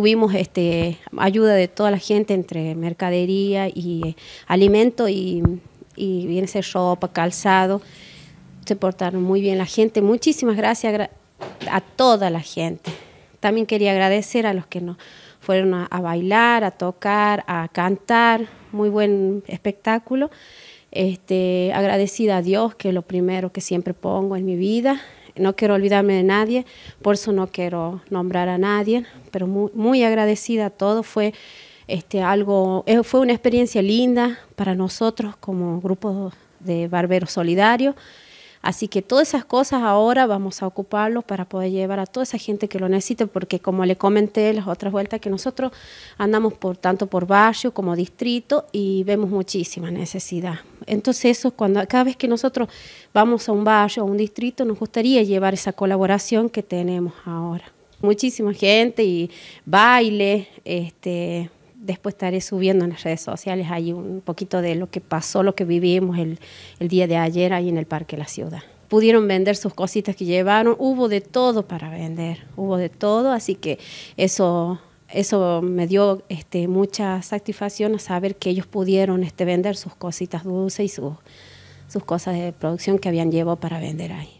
tuvimos este, ayuda de toda la gente entre mercadería y eh, alimento y, y bien ser ropa, calzado. Se portaron muy bien la gente. Muchísimas gracias a toda la gente. También quería agradecer a los que nos fueron a, bailar, a tocar, a cantar. Muy buen espectáculo. Este, agradecida a Dios, que es lo primero que siempre pongo en mi vida, no quiero olvidarme de nadie, por eso no quiero nombrar a nadie, pero muy, muy agradecida a todo. Fue, este, algo, eh, fue una experiencia linda para nosotros como grupo de barberos solidarios. Así que todas esas cosas ahora vamos a ocuparlos para poder llevar a toda esa gente que lo necesite, porque como le comenté las otras vueltas, que nosotros andamos por tanto por barrio como distrito y vemos muchísima necesidad. Entonces eso cuando cada vez que nosotros vamos a un barrio, a un distrito, nos gustaría llevar esa colaboración que tenemos ahora. Muchísima gente y baile, este, después estaré subiendo en las redes sociales hay un poquito de lo que pasó, lo que vivimos el, el día de ayer ahí en el Parque de La Ciudad. Pudieron vender sus cositas que llevaron, hubo de todo para vender, hubo de todo, así que eso eso me dio este, mucha satisfacción saber que ellos pudieron este, vender sus cositas dulces y sus cosas de producción que habían llevado para vender ahí.